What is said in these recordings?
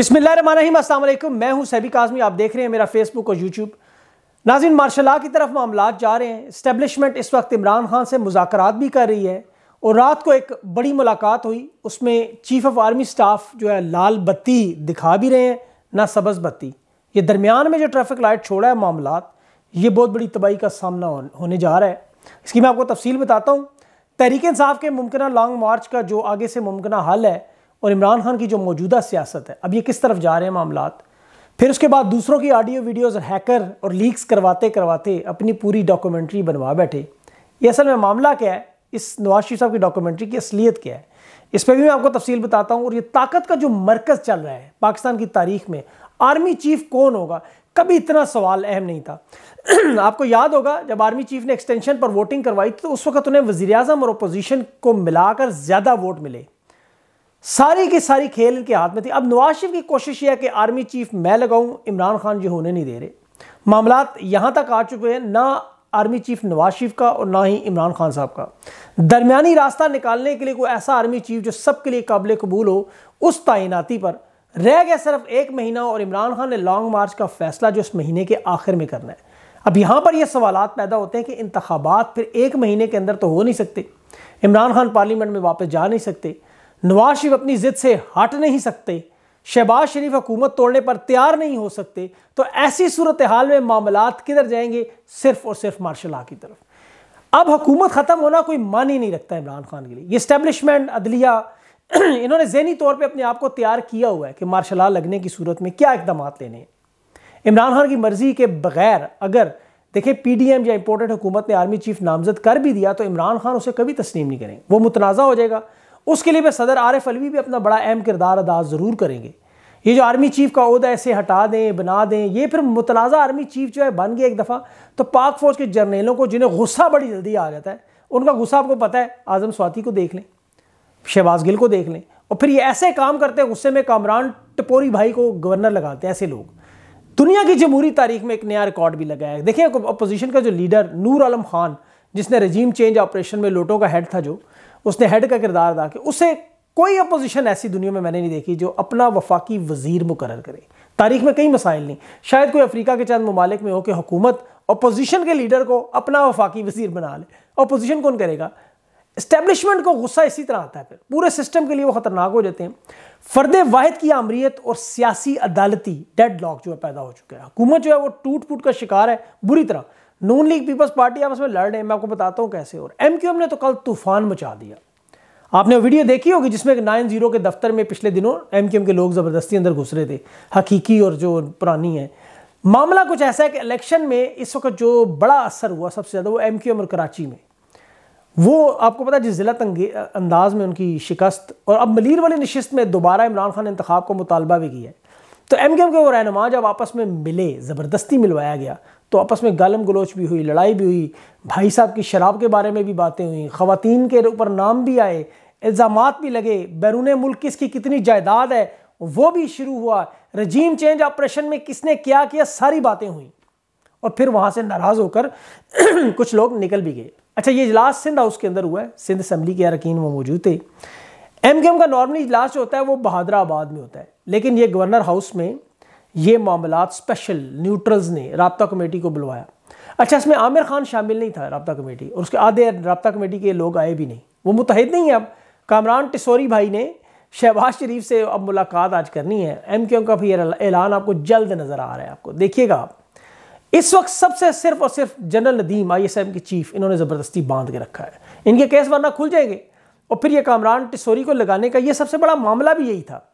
अस्सलाम वालेकुम मैं हूं सैबी काजमी आप देख रहे हैं मेरा फेसबुक और यूट्यूब नाजिन मार्शल की तरफ मामला जा रहे हैं इस्टेबलिशमेंट इस वक्त इमरान खान से मुजाकरात भी कर रही है और रात को एक बड़ी मुलाकात हुई उसमें चीफ ऑफ आर्मी स्टाफ जो है लाल बत्ती दिखा भी रहे हैं ना सब्ज़ बत्ती ये दरमियान में जो ट्रैफिक लाइट छोड़ा है मामला ये बहुत बड़ी तबाही का सामना होने जा रहा है इसकी मैं आपको तफसील बताता हूँ तहरीक इंसाफ के मुमकिन लॉन्ग मार्च का जो आगे से मुमकिन हल है और इमरान खान की जो मौजूदा सियासत है अब ये किस तरफ जा रहे हैं मामला फिर उसके बाद दूसरों की ऑडियो वीडियोज़ हैकर और लीक्स करवाते करवाते अपनी पूरी डॉक्यूमेंट्री बनवा बैठे ये असल में मामला क्या है इस नवाज शरीफ साहब की डॉक्यूमेंट्री की असलियत क्या है इस पर भी मैं आपको तफसील बताता हूँ और ये ताकत का जो मरकज़ चल रहा है पाकिस्तान की तारीख में आर्मी चीफ कौन होगा कभी इतना सवाल अहम नहीं था आपको याद होगा जब आर्मी चीफ ने एक्सटेंशन पर वोटिंग करवाई तो उस वक्त उन्हें वजी अजम और अपोजिशन को मिलाकर ज़्यादा वोट मिले सारी की सारी खेल इनके हाथ में थी अब नवाज शरीफ की कोशिश यह है कि आर्मी चीफ मैं लगाऊं इमरान खान जी होने नहीं दे रहे मामला यहां तक आ चुके हैं ना आर्मी चीफ नवाज शरीफ का और ना ही इमरान खान साहब का दरमियानी रास्ता निकालने के लिए कोई ऐसा आर्मी चीफ जो सबके लिए काबिल कबूल हो उस तैनाती पर रह गया सिर्फ एक महीना और इमरान खान ने लॉन्ग मार्च का फैसला जो इस महीने के आखिर में करना है अब यहाँ पर यह सवाल पैदा होते हैं कि इंतबात फिर एक महीने के अंदर तो हो नहीं सकते इमरान खान पार्लियामेंट में वापस जा नहीं सकते नवाज शरीफ अपनी जिद से हट नहीं सकते शहबाज शरीफ हुकूमत तोड़ने पर तैयार नहीं हो सकते तो ऐसी सूरत हाल में मामला किधर जाएंगे सिर्फ और सिर्फ मार्शल लॉ की तरफ अब हुकूमत ख़त्म होना कोई मान ही नहीं रखता इमरान खान के लिए ये स्टैब्लिशमेंट अदलिया इन्होंने जहनी तौर पर अपने आप को तैयार किया हुआ है कि मार्शल लॉ लगने की सूरत में क्या इकदाम लेने हैं इमरान खान की मर्ज़ी के बगैर अगर देखिए पीडीएम या इंपोर्टेंट हुकूमत ने आर्मी चीफ नामजद कर भी दिया तो इमरान खान उसे कभी तस्लीम नहीं करेंगे वो मुतनाज़ा हो जाएगा उसके लिए भी सदर आरिफ अलवी भी अपना बड़ा अहम किरदार अदा ज़रूर करेंगे ये जो आर्मी चीफ का अहदा ऐसे हटा दें बना दें ये फिर मुतनाज़ा आर्मी चीफ जो है बन गया एक दफ़ा तो पाक फ़ौज के जर्नेलों को जिन्हें गुस्सा बड़ी जल्दी आ जाता है उनका गुस्सा आपको पता है आज़म स्वाति को देख लें शहबाज गिल को देख लें और फिर ये ऐसे काम करते हैं गुस्से में कामरान टपोरी भाई को गवर्नर लगाते हैं ऐसे लोग दुनिया की जमहूरी तारीख में एक नया रिकॉर्ड भी लगाया है देखिए अपोजिशन का जो लीडर नूर आलम खान जिसने रजीम चेंज ऑपरेशन में लोटों का हेड था जो उसने हेड का किरदार अदा किया उसे कोई अपोजिशन ऐसी दुनिया में मैंने नहीं देखी जो अपना वफाकी वजीर मुकर करे तारीख में कई मसाइल नहीं शायद कोई अफ्रीका के चंद ममालिक में हो कि हुकूमत अपोजिशन के लीडर को अपना वफाकी वजीर बना ले अपोजिशन कौन करेगा इस्टेब्लिशमेंट को गुस्सा इसी तरह आता है फिर पूरे सिस्टम के लिए वो ख़तरनाक हो जाते हैं फर्द वाहिद की आमरीत और सियासी अदालती डेड लॉक जो है पैदा हो चुका है हुकूमत जो है वो टूट फूट का शिकार है बुरी तरह नून लीग पीपल्स पार्टी आपस में लड़ रहे हैं मैं आपको बताता हूँ कैसे और एम क्यू एम ने तो कल तूफान मचा दिया आपने वीडियो देखी होगी जिसमें नाइन जीरो के दफ्तर में पिछले दिनों एम क्यू एम के लोग ज़बरदस्ती अंदर घुस रहे थे हकीकी और जो पुरानी है मामला कुछ ऐसा है कि इलेक्शन में इस वक्त जो बड़ा असर हुआ सबसे ज़्यादा वो एम क्यू एम और कराची में वो आपको पता है जिस जिला अंदाज में उनकी शिकस्त और अब मलिर वाली नशस्त में दोबारा इमरान खान इंतखब का मुतालबा भी किया है तो एम क्यू एम के वो रहनुमा जब आपस में मिले ज़बरदस्ती मिलवाया गया तो आपस में गालम गलोच भी हुई लड़ाई भी हुई भाई साहब की शराब के बारे में भी बातें हुई ख़वान के ऊपर नाम भी आए इल्ज़ाम भी लगे बैरून मुल्क किसकी कितनी जायदाद है वो भी शुरू हुआ रजीम चेंज ऑपरेशन में किसने क्या किया सारी बातें हुई और फिर वहाँ से नाराज़ होकर कुछ लोग निकल भी गए अच्छा ये इजलास सिंध हाउस के अंदर हुआ है सिंध असम्बली के अरकान वो मौजूद थे एम का नॉर्मली इजलास जो होता है वो बहादराबाद में होता है लेकिन ये गवर्नर हाउस में ये मामला स्पेशल न्यूट्रल्स ने रबता कमेटी को बुलवाया अच्छा इसमें आमिर खान शामिल नहीं था रबता कमेटी और उसके आधे रबता कमेटी के लोग आए भी नहीं वो मुतहद नहीं है अब कामरान टिसोरी भाई ने शहबाज शरीफ से अब मुलाकात आज करनी है एम क्यू का भी ऐलान आपको जल्द नज़र आ रहा है आपको देखिएगा आप इस वक्त सबसे सिर्फ और सिर्फ General Nadeem I S M के चीफ इन्होंने ज़बरदस्ती बांध के रखा है इनके केस वरना खुल जाएंगे और फिर ये कामरान टिसोरी को लगाने का ये सबसे बड़ा मामला भी यही था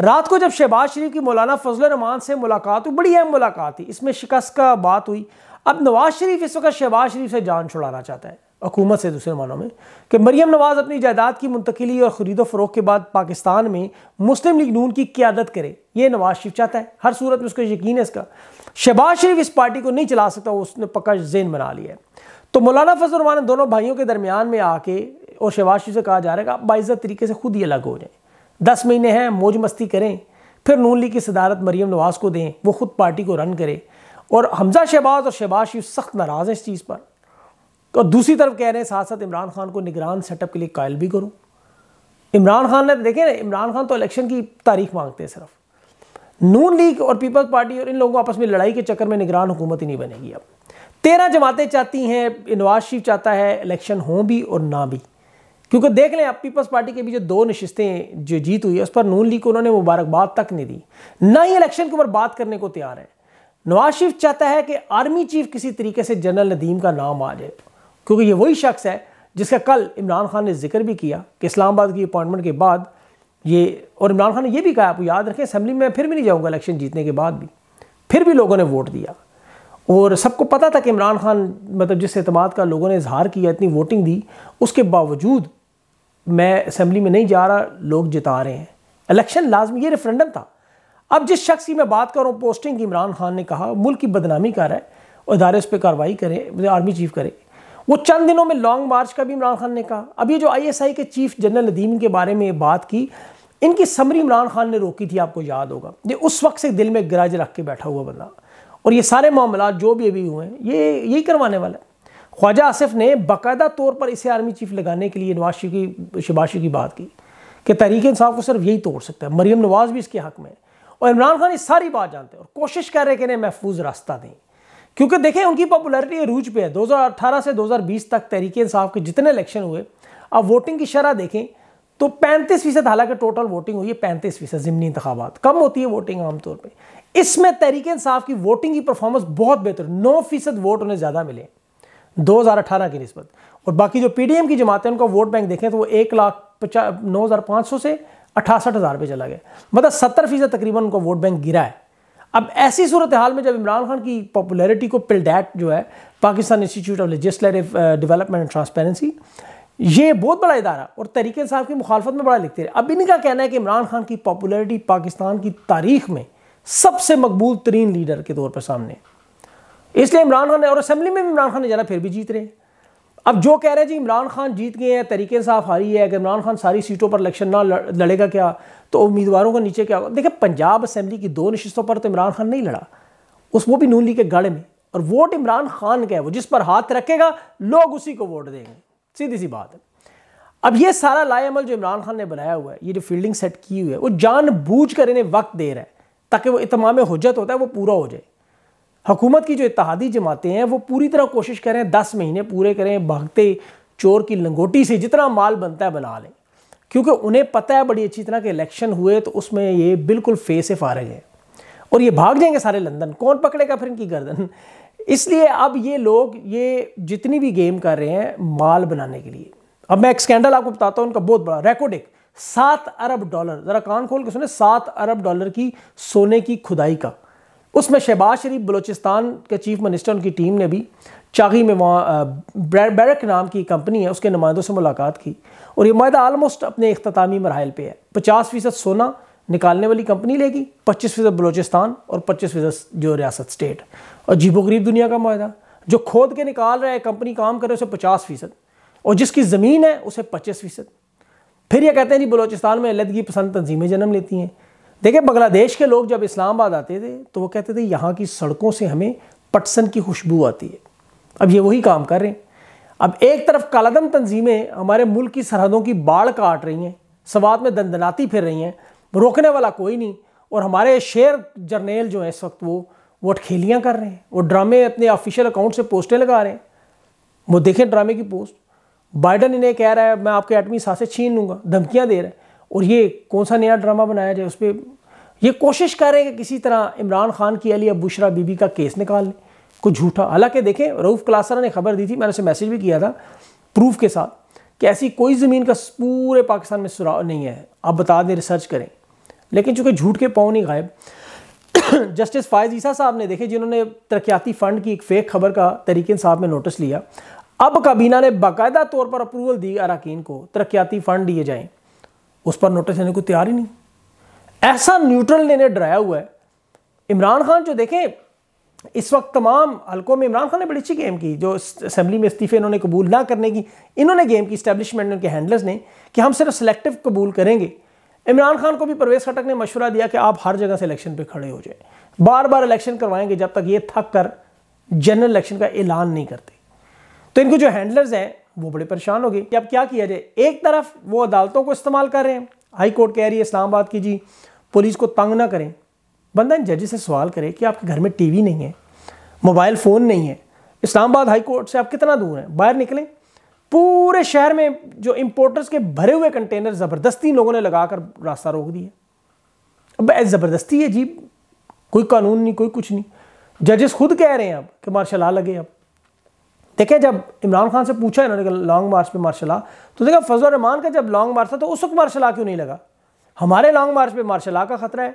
रात को जब शहबाज शरीफ की मौलाना फजल रमान से मुलाकात हुई बड़ी अहम मुलाकात थी इसमें शिकस्त का बात हुई अब नवाज शरीफ इस वक्त शहबाज शरीफ से जान छुड़ाना चाहता है हकूमत से दूसरे मानों में कि मरीम नवाज़ अपनी जायदाद की मुंतकली और ख़रीदो फरोख के बाद पाकिस्तान में मुस्लिम लीग नून की क्यादत करे ये नवाज शरीफ चाहता है हर सूरत में उसको यकीन है इसका शहबाज शरीफ इस पार्टी को नहीं चला सकता उसने पक्का जेन बना लिया है तो मौलाना फजल रमान दोनों भाइयों के दरमियान में आके और शहबाज शरीफ से कहा जा रहा है कि आप बाइज़त तरीके से खुद ही अलग हो जाए दस महीने हैं मौज मस्ती करें फिर नून लीग की सदारत मरीम नवाज को दें वो खुद पार्टी को रन करे और हमजा शहबाज और शहबाज शरीफ सख्त नाराज़ हैं इस चीज़ पर और दूसरी तरफ कह रहे हैं साथ साथ इमरान खान को निगरान सेटअप के लिए कायल भी करो इमरान खान ने देखे ना इमरान खान तो इलेक्शन की तारीख मांगते हैं सिर्फ नून लीग और पीपल्स पार्टी और इन लोगों आपस में लड़ाई के चक्कर में निगरान हुकूमत ही नहीं बनेगी अब तेरह जमातें चाहती हैं नवाज शरीफ चाहता है इलेक्शन हों भी और ना भी क्योंकि देख लें आप पीपल्स पार्टी के भी जो दो नशस्तें जो जीत हुई है उस पर नून लीग को उन्होंने मुबारकबाद तक नहीं दी ना ही इलेक्शन के ऊपर बात करने को तैयार है नवाज शरीफ चाहता है कि आर्मी चीफ किसी तरीके से जनरल नदीम का नाम आ जाए क्योंकि ये वही शख्स है जिसका कल इमरान खान ने जिक्र भी किया कि इस्लामाबाद की अपॉइंटमेंट के बाद ये और इमरान खान ने यह भी कहा आप याद रखें असम्बली में फिर भी नहीं जाऊँगा इलेक्शन जीतने के बाद भी फिर भी लोगों ने वोट दिया और सबको पता था कि इमरान खान मतलब जिस अतमाद का लोगों ने इजहार किया इतनी वोटिंग दी उसके बावजूद मैं असम्बली में नहीं जा रहा लोग जिता रहे हैं इलेक्शन लाजमी ये रेफरेंडम था अब जिस शख्स की मैं बात कर रहा हूँ पोस्टिंग इमरान खान ने कहा मुल्क की बदनामी कर रहा है और इदारे उस पर कार्रवाई करें आर्मी चीफ करें वो चंद दिनों में लॉन्ग मार्च का भी इमरान खान ने कहा अब ये जो आईएसआई के चीफ जनरल नदीम के बारे में बात की इनकी समरी इमरान खान ने रोकी थी आपको याद होगा ये उस वक्त से दिल में गराज रख के बैठा हुआ बंदा और ये सारे मामला जो भी अभी हुए हैं ये यही करवाने वाला है ख्वाजा आसिफ ने बाकायदा तौर पर इसे आर्मी चीफ लगाने के लिए नवाज की शबाशी की बात की कि तहरीक इंसाफ को सिर्फ यही तोड़ सकता है मरीम नवाज़ भी इसके हक में है और इमरान खान ये सारी बात जानते हैं और कोशिश कर रहे हैं कि इन्हें महफूज रास्ता दें क्योंकि देखें उनकी पॉपुलरिटी रूज पे है 2018 से 2020 तक तहरीक इंसाफ के जितने इलेक्शन हुए अब वोटिंग की शरह देखें तो पैंतीस फीसद हालांकि टोटल वोटिंग हुई है पैंतीस फीसद ज़मनी इंतबात कम होती है वोटिंग आमतौर पर इसमें तहरीक इंसाफ की वोटिंग की परफॉर्मेंस बहुत बेहतर नौ फीसद वोट उन्हें ज़्यादा मिले 2018 की नस्बत और बाकी जो पीडीएम की जमातें उनका वोट बैंक देखें तो वो एक लाख पचास नौ हज़ार पाँच सौ से अठासठ हज़ार पे चला गया मतलब सत्तर फीसद तकरीबन उनका वोट बैंक गिरा है अब ऐसी सूरत हाल में जब इमरान खान की पॉपुलैरिटी को पिलडैट जो है Pakistan Institute of Legislative Development and Transparency ये बहुत बड़ा इदारा और तरीके साहब की मुखालफत में बड़ा लिखते रहे अब इनका कहना है कि इमरान खान की पॉपुलैरिटी पाकिस्तान की तारीख में सबसे मकबूल तरीन लीडर के तौर पर सामने इसलिए इमरान खान और असम्बली में भी इमरान खान ने जाना फिर भी जीत रहे हैं अब जो कह रहे हैं जी इमरान खान जीत गए हैं तरीके साफ हारी है अगर इमरान खान सारी सीटों पर इलेक्शन ना लड़ेगा क्या तो उम्मीदवारों का नीचे क्या होगा देखिए पंजाब असम्बली की दो नशस्तों पर तो इमरान खान नहीं लड़ा उस वो भी नून लीग के गढ़ में और वोट इमरान खान का है वो जिस पर हाथ रखेगा लोग उसी को वोट देंगे सीधी सी बात है अब ये सारा लाएमल जो इमरान खान ने बनाया हुआ है ये जो फील्डिंग सेट की हुई है वो बूझ कर इन्हें वक्त दे रहा है ताकि वो इतमाम हजत होता है वो पूरा हो जाए हुकूमत की जो इतिहादी जमातें हैं वो पूरी तरह कोशिश करें दस महीने पूरे करें भागते चोर की लंगोटी से जितना माल बनता है बना लें क्योंकि उन्हें पता है बड़ी अच्छी तरह के इलेक्शन हुए तो उसमें ये बिल्कुल फेस से फारग है और ये भाग जाएंगे सारे लंदन कौन पकड़ेगा फिर इनकी गर्दन इसलिए अब ये लोग ये जितनी भी गेम कर रहे हैं माल बनाने के लिए अब मैं एक स्कैंडल आपको बताता हूँ उनका बहुत बड़ा एक सात अरब डॉलर ज़रा कान खोल के सुने सात अरब डॉलर की सोने की खुदाई का उसमें शहबाज शरीफ बलोचिस्तान के चीफ मिनिस्टर उनकी टीम ने भी चागी में वहाँ बैरक नाम की कंपनी है उसके नुमाइंदों से मुलाकात की और ये माह आलमोस्ट अपने अख्तामी मरहल पर है पचास फ़ीसद सोना निकालने वाली कंपनी लेगी पच्चीस फ़ीसद बलोचिस्तान और पच्चीस फ़ीसद जो रियासत स्टेट और जीबो गरीब दुनिया का माहा जो खोद के निकाल रहा है कंपनी काम करे उसे पचास फ़ीसद और जिसकी ज़मीन है उसे पच्चीस फ़ीसद फिर यह कहते हैं जी बलोचिस्तान में अलहदगी पसंद तंजीमें जन्म लेती हैं देखिए बांग्लादेश के लोग जब इस्लामाबाद आते थे तो वो कहते थे यहाँ की सड़कों से हमें पटसन की खुशबू आती है अब ये वही काम कर रहे हैं अब एक तरफ कालादम तंजीमें हमारे मुल्क की सरहदों की बाढ़ काट रही हैं सवात में दंदनाती फिर रही हैं रोकने वाला कोई नहीं और हमारे शेर जर्नेल जो हैं इस वक्त वो वो अटखेलियाँ कर रहे हैं वो ड्रामे अपने ऑफिशियल अकाउंट से पोस्टें लगा रहे हैं वो देखें ड्रामे की पोस्ट बाइडन इन्हें कह रहा है मैं आपके एटमी सांसें छीन लूँगा धमकियाँ दे रहे हैं और ये कौन सा नया ड्रामा बनाया जाए उस पर ये कोशिश कर रहे हैं कि किसी तरह इमरान खान की अली अब बुशरा बीबी का केस निकाल लें कुछ झूठा हालांकि देखें रऊफ़ क्लासरा ने खबर दी थी मैंने उसे मैसेज भी किया था प्रूफ के साथ कि ऐसी कोई ज़मीन का पूरे पाकिस्तान में सुराग नहीं है आप बता दें रिसर्च करें लेकिन चूंकि झूठ के पाँव नहीं गायब जस्टिस फायज ईसा साहब ने देखे जिन्होंने तरक्याती फ़ंड की एक फेक खबर का तरीके साहब में नोटिस लिया अब काबीना ने बाकायदा तौर पर अप्रूवल दी अरकान को तरक्याती फ़ंड दिए जाएँ उस पर नोटिस लेने को तैयार ही नहीं ऐसा न्यूट्रल लेने डराया हुआ है इमरान खान जो देखें इस वक्त तमाम हलकों में इमरान खान ने बड़ी अच्छी गेम की जो असम्बली में इस्तीफे इन्होंने कबूल ना करने की इन्होंने गेम की इस्टेब्लिशमेंट उनके हैंडलर्स ने कि हम सिर्फ सेलेक्टिव कबूल करेंगे इमरान खान को भी परवेज खटक ने मशवरा दिया कि आप हर जगह से इलेक्शन पर खड़े हो जाए बार बार इलेक्शन करवाएंगे जब तक ये थक कर जनरल इलेक्शन का ऐलान नहीं करते तो इनके जो हैंडलर्स हैं वो बड़े परेशान हो गए कि अब क्या किया जाए एक तरफ वो अदालतों को इस्तेमाल कर रहे हैं हाई कोर्ट कह रही है इस्लामाबाद की जी पुलिस को तंग ना करें बंदा जज से सवाल करे कि आपके घर में टीवी नहीं है मोबाइल फ़ोन नहीं है इस्लामाबाद हाई कोर्ट से आप कितना दूर हैं बाहर निकलें पूरे शहर में जो इम्पोर्टर्स के भरे हुए कंटेनर ज़बरदस्ती लोगों ने लगा कर रास्ता रोक दिया अब ज़बरदस्ती है जी कोई कानून नहीं कोई कुछ नहीं जजेस खुद कह रहे हैं अब कि मार्शल आ लगे अब देखें जब इमरान खान से पूछा इन्होंने लॉन्ग मार्च पे मार्शल आ तो देखा फजल रहमान का जब लॉन्ग मार्च था तो उस वक्त मार्शल आ क्यों नहीं लगा हमारे लॉन्ग मार्च पे मार्शल आ का ख़तरा है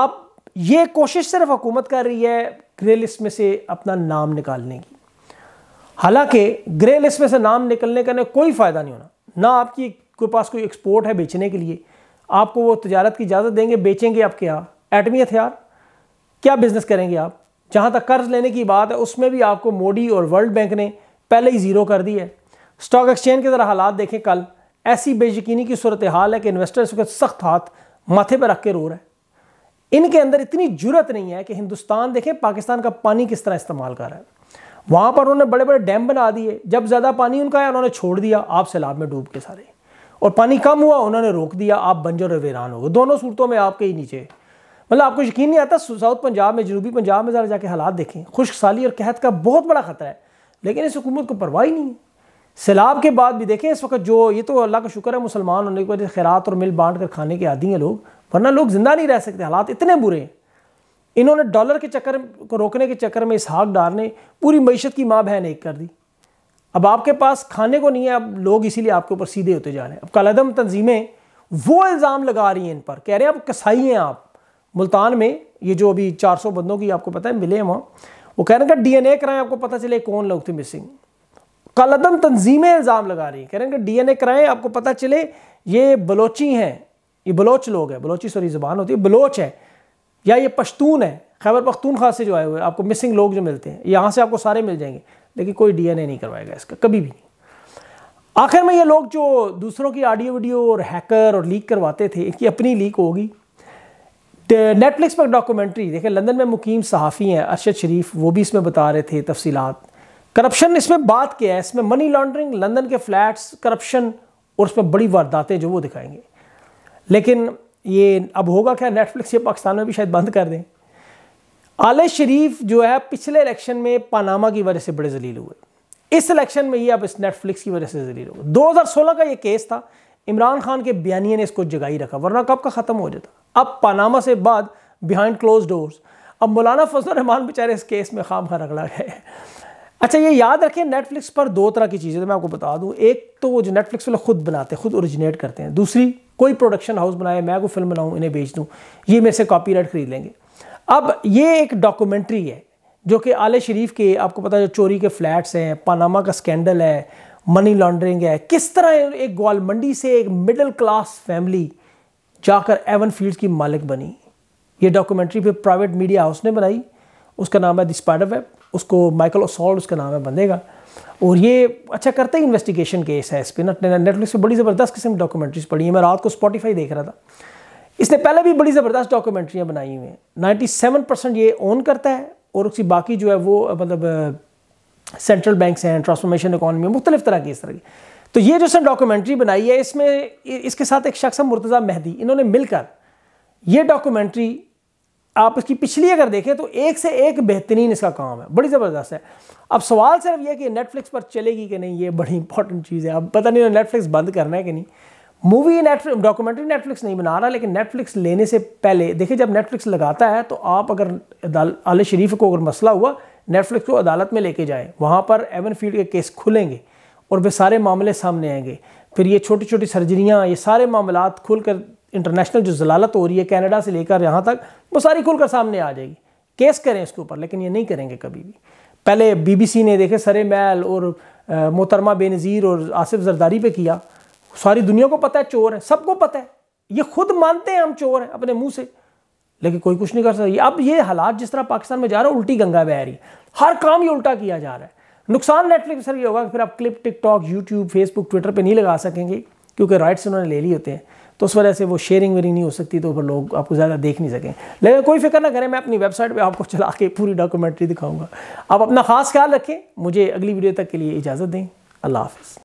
आप ये कोशिश सिर्फ हुकूमत कर रही है ग्रे लिस्ट में से अपना नाम निकालने की हालांकि ग्रे लिस्ट में से नाम निकलने का कोई फ़ायदा नहीं होना ना आपकी कोई पास कोई एक्सपोर्ट है बेचने के लिए आपको वो तजारत की इजाज़त देंगे बेचेंगे आप क्या एटमी हथियार क्या बिज़नेस करेंगे आप जहाँ तक कर्ज लेने की बात है उसमें भी आपको मोडी और वर्ल्ड बैंक ने पहले ही ज़ीरो कर दी है स्टॉक एक्सचेंज के ज़रा हालात देखें कल ऐसी बेयकीनी की सूरत हाल है कि इन्वेस्टर्स के सख्त हाथ माथे पर रख के रो रहे हैं इनके अंदर इतनी जुरत नहीं है कि हिंदुस्तान देखें पाकिस्तान का पानी किस तरह इस्तेमाल कर रहा है वहाँ पर उन्होंने बड़े बड़े डैम बना दिए जब ज़्यादा पानी उनका आया उन्होंने छोड़ दिया आप सैलाब में डूब के सारे और पानी कम हुआ उन्होंने रोक दिया आप बंजर और वीरान हो गए दोनों सूरतों में आपके ही नीचे मतलब आपको यकीन नहीं आता साउथ पंजाब में जनूबी पंजाब में ज़रा जाके हालात देखें खुश साली और कहत का बहुत बड़ा ख़तरा है लेकिन इस हुकूमत को परवाह ही नहीं है सैलाब के बाद भी देखें इस वक्त जो ये तो अल्लाह का शुक्र है मुसलमान होने की वजह खैरात और मिल बांट कर खाने के आदि हैं लोग वरना लोग ज़िंदा नहीं रह सकते हालात इतने बुरे हैं इन्होंने डॉलर के चक्कर को रोकने के चक्कर में इस हाक डार ने पूरी मीशत की माँ बहन एक कर दी अब आपके पास खाने को नहीं है अब लोग इसीलिए आपके ऊपर सीधे होते जा रहे हैं अब कलदम तंजीमें वो इल्ज़ाम लगा रही हैं इन पर कह रहे हैं आप कसाई हैं आप मुल्तान में ये जो अभी 400 बंदों की आपको पता है मिले हैं वहाँ वो कह रहे हैं डी एन ए कराएं आपको पता चले कौन लोग थे मिसिंग कलदम तंजीमें इल्ज़ाम लगा रही हैं कह रहे हैं डी एन ए कराएं आपको पता चले ये बलोची हैं ये बलोच लोग हैं बलोची सॉरी ज़बान होती है बलोच है या ये पश्तून है खैबर पख्तूनखा से जो आए हुए आपको मिसिंग लोग जो मिलते हैं यहाँ से आपको सारे मिल जाएंगे लेकिन कोई डी एन ए नहीं करवाएगा इसका कभी भी नहीं आखिर में ये लोग जो दूसरों की ऑडियो वीडियो और हैकर और लीक करवाते थे इनकी अपनी लीक होगी नेटफ्लिक्स पर डॉक्यूमेंट्री देखें लंदन में मुकीम सहाफ़ी हैं अरशद शरीफ वो भी इसमें बता रहे थे तफसीत करप्शन इसमें बात क्या है इसमें मनी लॉन्ड्रिंग लंदन के फ्लैट्स करप्शन और उसमें बड़ी वारदातें जो वो दिखाएंगे लेकिन ये अब होगा क्या नेटफ्लिक्स ये पाकिस्तान में भी शायद बंद कर दें आल शरीफ जो है पिछले इलेक्शन में पानामा की वजह से बड़े जलील हुए इस इलेक्शन में ये अब इस नेटफ्लिक्स की वजह से जलील हुए दो का ये केस था इमरान खान के बयानिए ने इसको जगाई रखा वरना कब का ख़त्म हो जाता अब पानामा से बाद बिहाइंड क्लोज डोर्स अब मौलाना फजल रहमान बेचारे इस केस में खाम खा रगड़ा है अच्छा ये याद रखें नेटफ्लिक्स पर दो तरह की चीज़ें तो मैं आपको बता दूँ एक तो वो जो नेटफ्लिक्स वाले खुद बनाते हैं खुद ओरिजिनेट करते हैं दूसरी कोई प्रोडक्शन हाउस बनाए मैं कोई फिल्म बनाऊँ इन्हें बेच दूँ ये मेरे से राइट खरीद लेंगे अब ये एक डॉक्यूमेंट्री है जो कि आले शरीफ के आपको पता है जो चोरी के फ्लैट्स हैं पानामा का स्कैंडल है मनी लॉन्ड्रिंग है किस तरह एक ग्वाल मंडी से एक मिडिल क्लास फैमिली जाकर एवन फील्ड्स की मालिक बनी ये डॉक्यूमेंट्री फिर प्राइवेट मीडिया हाउस ने बनाई उसका नाम है द स्पाइडर वेब उसको माइकल ओसॉल्ट उसका नाम है बनेगा और ये अच्छा करते ही इन्वेस्टिगेशन केस है इस पर ना नेटफ्लिक्स पर बड़ी ज़बरदस्त किस्म की डॉक्यूमेंट्रीज पढ़ी है मैं रात को स्पॉटीफाई देख रहा था इसने पहले भी बड़ी ज़बरदस्त डॉक्यूमेंट्रियाँ बनाई हुई हैं नाइन्टी सेवन परसेंट ये ओन करता है और उसकी बाकी जो है वो मतलब सेंट्रल बैंक्स हैं ट्रांसफॉर्मेशन इकोनॉमी मुख्तलिफ तरह की इस तरह की तो ये जो सर डॉक्यूमेंट्री बनाई है इसमें इसके साथ एक शख्स है मुर्तज़ा मेहदी इन्होंने मिलकर ये डॉक्यूमेंट्री आप इसकी पिछली अगर देखें तो एक से एक बेहतरीन इसका काम है बड़ी ज़बरदस्त है अब सवाल सिर्फ यह कि नेटफ्लिक्स पर चलेगी कि नहीं ये बड़ी इंपॉर्टेंट चीज़ है अब पता नहीं नेटफ्लिक्स बंद करना है कि नहीं मूवी नेटफ्लिक्स डॉक्यूमेंट्री नेटफ्लिक्स नहीं बना रहा लेकिन नेटफ्लिक्स लेने से पहले देखिए जब नेटफ्लिक्स लगाता है तो आप अगर आल शरीफ को अगर मसला हुआ नेटफ्लिक्स को अदालत में लेके जाएं वहाँ पर एवन फील्ड के केस खुलेंगे और वे सारे मामले सामने आएंगे फिर ये छोटी छोटी सर्जरियाँ ये सारे मामला खुलकर इंटरनेशनल जो जलालत हो रही है कैनेडा से लेकर यहाँ तक वो सारी खुलकर सामने आ जाएगी केस करें इसके ऊपर लेकिन ये नहीं करेंगे कभी भी पहले बीबीसी ने देखे सरे मैल और मोहतरमा बेनज़ीर और आसिफ जरदारी पे किया सारी दुनिया को पता है चोर है सबको पता है ये खुद मानते हैं हम चोर हैं अपने मुँह से लेकिन कोई कुछ नहीं कर सकता अब ये हालात जिस तरह पाकिस्तान में जा रहा है उल्टी गंगा बह रही हर काम ये उल्टा किया जा रहा है नुकसान नेटफ्लिक्स सर ये होगा कि फिर आप clip TikTok YouTube Facebook Twitter पर नहीं लगा सकेंगे क्योंकि राइट्स उन्होंने ले लिए होते हैं तो उस वजह से वो शेयरिंग वेरिंग नहीं हो सकती तो फिर लोग आपको ज़्यादा देख नहीं सकें लेकिन कोई फिक्र ना करें मैं अपनी वेबसाइट पे आपको चला के पूरी डॉक्यूमेंट्री दिखाऊंगा आप अपना खास ख्याल रखें मुझे अगली वीडियो तक के लिए इजाज़त दें अल्लाह हाफ